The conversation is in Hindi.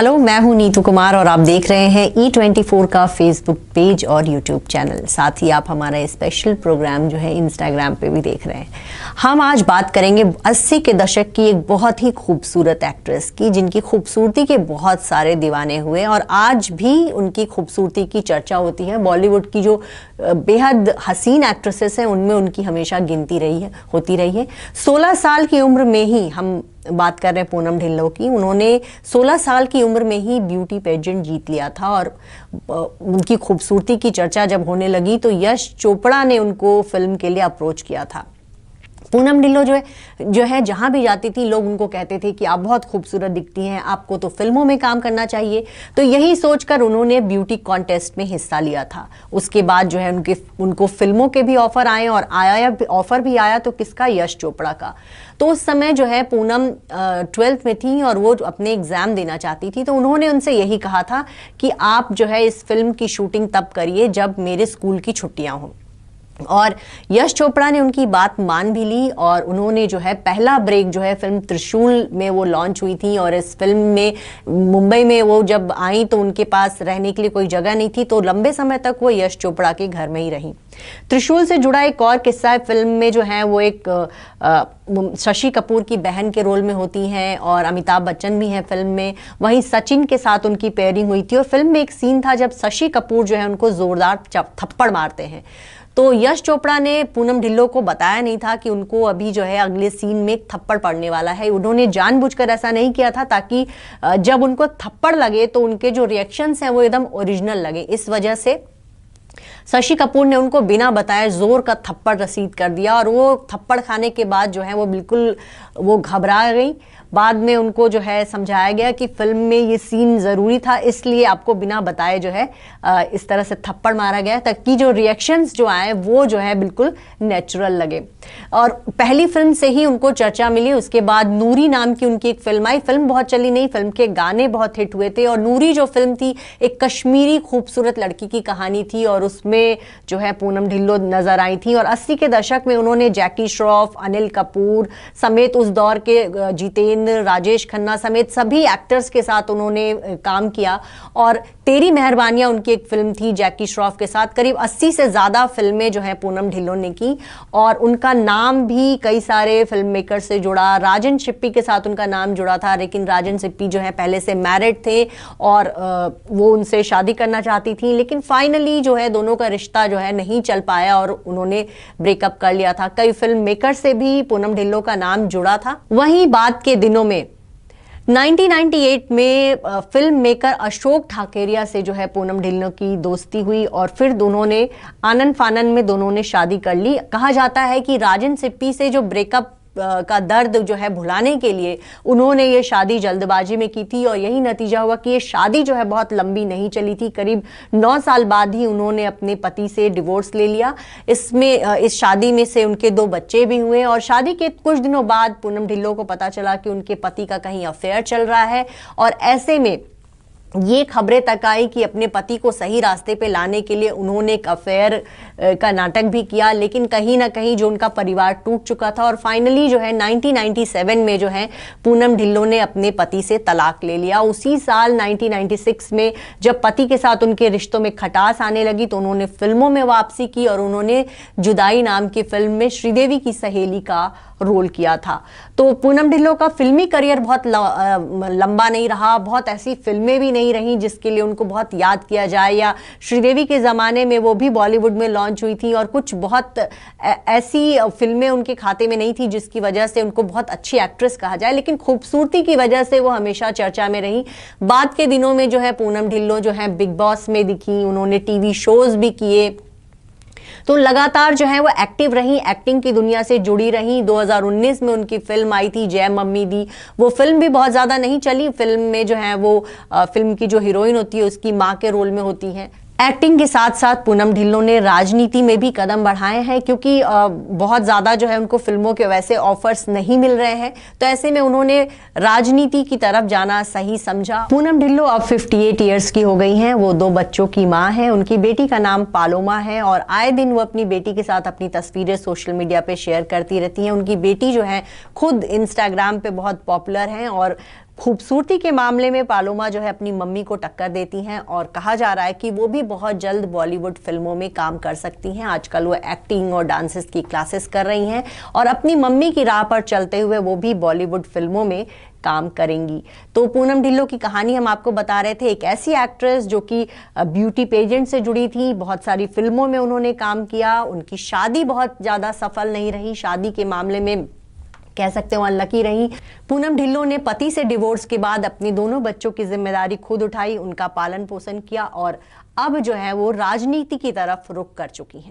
हेलो मैं हूं नीतू कुमार और आप देख रहे हैं ई ट्वेंटी फोर का फेसबुक पेज और यूट्यूब चैनल साथ ही आप हमारा स्पेशल प्रोग्राम जो है इंस्टाग्राम पे भी देख रहे हैं हम आज बात करेंगे 80 के दशक की एक बहुत ही खूबसूरत एक्ट्रेस की जिनकी खूबसूरती के बहुत सारे दीवाने हुए और आज भी उनकी खूबसूरती की चर्चा होती है बॉलीवुड की जो बेहद हसीन एक्ट्रेसेस हैं उनमें उनकी हमेशा गिनती रही है होती रही है सोलह साल की उम्र में ही हम बात कर रहे हैं पूनम ढिल्लो की उन्होंने 16 साल की उम्र में ही ब्यूटी पेजेंट जीत लिया था और उनकी खूबसूरती की चर्चा जब होने लगी तो यश चोपड़ा ने उनको फिल्म के लिए अप्रोच किया था पूनम ढिल्लो जो है जो है जहाँ भी जाती थी लोग उनको कहते थे कि आप बहुत खूबसूरत दिखती हैं आपको तो फिल्मों में काम करना चाहिए तो यही सोचकर उन्होंने ब्यूटी कॉन्टेस्ट में हिस्सा लिया था उसके बाद जो है उनके उनको फिल्मों के भी ऑफर आए और आया ऑफर भी आया तो किसका यश चोपड़ा का तो उस समय जो है पूनम ट्वेल्थ में थी और वो अपने एग्ज़ाम देना चाहती थी तो उन्होंने उनसे यही कहा था कि आप जो है इस फिल्म की शूटिंग तब करिए जब मेरे स्कूल की छुट्टियाँ हों और यश चोपड़ा ने उनकी बात मान भी ली और उन्होंने जो है पहला ब्रेक जो है फिल्म त्रिशूल में वो लॉन्च हुई थी और इस फिल्म में मुंबई में वो जब आई तो उनके पास रहने के लिए कोई जगह नहीं थी तो लंबे समय तक वो यश चोपड़ा के घर में ही रहीं त्रिशूल से जुड़ा एक और किस्सा है फिल्म में जो है वो एक शशि कपूर की बहन के रोल में होती हैं और अमिताभ बच्चन भी हैं फिल्म में वहीं सचिन के साथ उनकी पेयरिंग हुई थी और फिल्म में एक सीन था जब शशि कपूर जो है उनको ज़ोरदार थप्पड़ मारते हैं तो यश चोपड़ा ने पूनम ढिल्लो को बताया नहीं था कि उनको अभी जो है अगले सीन में एक थप्पड़ पड़ने वाला है उन्होंने जानबूझकर ऐसा नहीं किया था ताकि जब उनको थप्पड़ लगे तो उनके जो रिएक्शंस हैं वो एकदम ओरिजिनल लगे इस वजह से शशि कपूर ने उनको बिना बताए ज़ोर का थप्पड़ रसीद कर दिया और वो थप्पड़ खाने के बाद जो है वो बिल्कुल वो घबरा गई बाद में उनको जो है समझाया गया कि फिल्म में ये सीन ज़रूरी था इसलिए आपको बिना बताए जो है इस तरह से थप्पड़ मारा गया ताकि जो रिएक्शंस जो आए वो जो है बिल्कुल नेचुरल लगे और पहली फिल्म से ही उनको चर्चा मिली उसके बाद नूरी नाम की उनकी एक फिल्म आई फिल्म बहुत चली नहीं फिल्म के गाने बहुत हिट हुए थे और नूरी जो फिल्म थी एक कश्मीरी खूबसूरत लड़की की कहानी थी और उसमें में जो है पूनम ढिल्लो नजर आई थी और 80 के दशक में उन्होंने जैकी श्रॉफ अनिल कपूर समेत उस दौर के जितेंद्र राजेश खन्ना समेत सभी एक्टर्स के साथ उन्होंने काम किया और तेरी मेहरबानियां उनकी एक फिल्म थी जैकी श्रॉफ के साथ करीब अस्सी से ज़्यादा फिल्में जो है पूनम ढिल्लो ने की और उनका नाम भी कई सारे फिल्म मेकर से जुड़ा राजन शिप्पी के साथ उनका नाम जुड़ा था लेकिन राजन शिप्पी जो है पहले से मैरिड थे और वो उनसे शादी करना चाहती थी लेकिन फाइनली जो है दोनों का रिश्ता जो है नहीं चल पाया और उन्होंने ब्रेकअप कर लिया था कई फिल्म मेकर से भी पूनम ढिल्लो का नाम जुड़ा था वहीं बाद के दिनों में 1998 में फिल्म मेकर अशोक ठाकेरिया से जो है पूनम ढिल्लो की दोस्ती हुई और फिर दोनों ने आनंद फानंद में दोनों ने शादी कर ली कहा जाता है कि राजन सिप्पी से जो ब्रेकअप का दर्द जो है भुलाने के लिए उन्होंने ये शादी जल्दबाजी में की थी और यही नतीजा हुआ कि ये शादी जो है बहुत लंबी नहीं चली थी करीब नौ साल बाद ही उन्होंने अपने पति से डिवोर्स ले लिया इसमें इस शादी में से उनके दो बच्चे भी हुए और शादी के कुछ दिनों बाद पूनम ढिल्लो को पता चला कि उनके पति का कहीं अफेयर चल रहा है और ऐसे में ये खबरें तक आई कि अपने पति को सही रास्ते पे लाने के लिए उन्होंने एक अफेयर का नाटक भी किया लेकिन कहीं ना कहीं जो उनका परिवार टूट चुका था और फाइनली जो है 1997 में जो है पूनम ढिल्लो ने अपने पति से तलाक ले लिया उसी साल 1996 में जब पति के साथ उनके रिश्तों में खटास आने लगी तो उन्होंने फिल्मों में वापसी की और उन्होंने जुदाई नाम की फिल्म में श्रीदेवी की सहेली का रोल किया था तो पूनम ढिल्लो का फिल्मी करियर बहुत लंबा नहीं रहा बहुत ऐसी फिल्में भी नहीं रहीं जिसके लिए उनको बहुत याद किया जाए या श्रीदेवी के ज़माने में वो भी बॉलीवुड में लॉन्च हुई थी और कुछ बहुत ऐसी फिल्में उनके खाते में नहीं थी जिसकी वजह से उनको बहुत अच्छी एक्ट्रेस कहा जाए लेकिन खूबसूरती की वजह से वो हमेशा चर्चा में रहीं बाद के दिनों में जो है पूनम ढिल्लो जो है बिग बॉस में दिखी उन्होंने टी शोज़ भी किए तो लगातार जो है वो एक्टिव रही एक्टिंग की दुनिया से जुड़ी रही 2019 में उनकी फिल्म आई थी जय मम्मी दी वो फिल्म भी बहुत ज़्यादा नहीं चली फिल्म में जो है वो फिल्म की जो हीरोइन होती है उसकी माँ के रोल में होती है एक्टिंग के साथ साथ पूनम ढिल्लों ने राजनीति में भी कदम बढ़ाए हैं क्योंकि बहुत ज़्यादा जो है उनको फिल्मों के वैसे ऑफर्स नहीं मिल रहे हैं तो ऐसे में उन्होंने राजनीति की तरफ जाना सही समझा पूनम ढिल्लो अब 58 ईयर्स की हो गई हैं वो दो बच्चों की माँ हैं उनकी बेटी का नाम पालोमा है और आए दिन वो अपनी बेटी के साथ अपनी तस्वीरें सोशल मीडिया पर शेयर करती रहती हैं उनकी बेटी जो है खुद इंस्टाग्राम पर बहुत पॉपुलर हैं और खूबसूरती के मामले में पालोमा जो है अपनी मम्मी को टक्कर देती हैं और कहा जा रहा है कि वो भी बहुत जल्द बॉलीवुड फिल्मों में काम कर सकती हैं आजकल वो एक्टिंग और डांसेस की क्लासेस कर रही हैं और अपनी मम्मी की राह पर चलते हुए वो भी बॉलीवुड फिल्मों में काम करेंगी तो पूनम ढिल्लो की कहानी हम आपको बता रहे थे एक ऐसी एक्ट्रेस जो कि ब्यूटी पेजेंट से जुड़ी थी बहुत सारी फिल्मों में उन्होंने काम किया उनकी शादी बहुत ज़्यादा सफल नहीं रही शादी के मामले में कह सकते हो अनलकी रही पूनम ढिल्लो ने पति से डिवोर्स के बाद अपने दोनों बच्चों की जिम्मेदारी खुद उठाई उनका पालन पोषण किया और अब जो है वो राजनीति की तरफ रुख कर चुकी हैं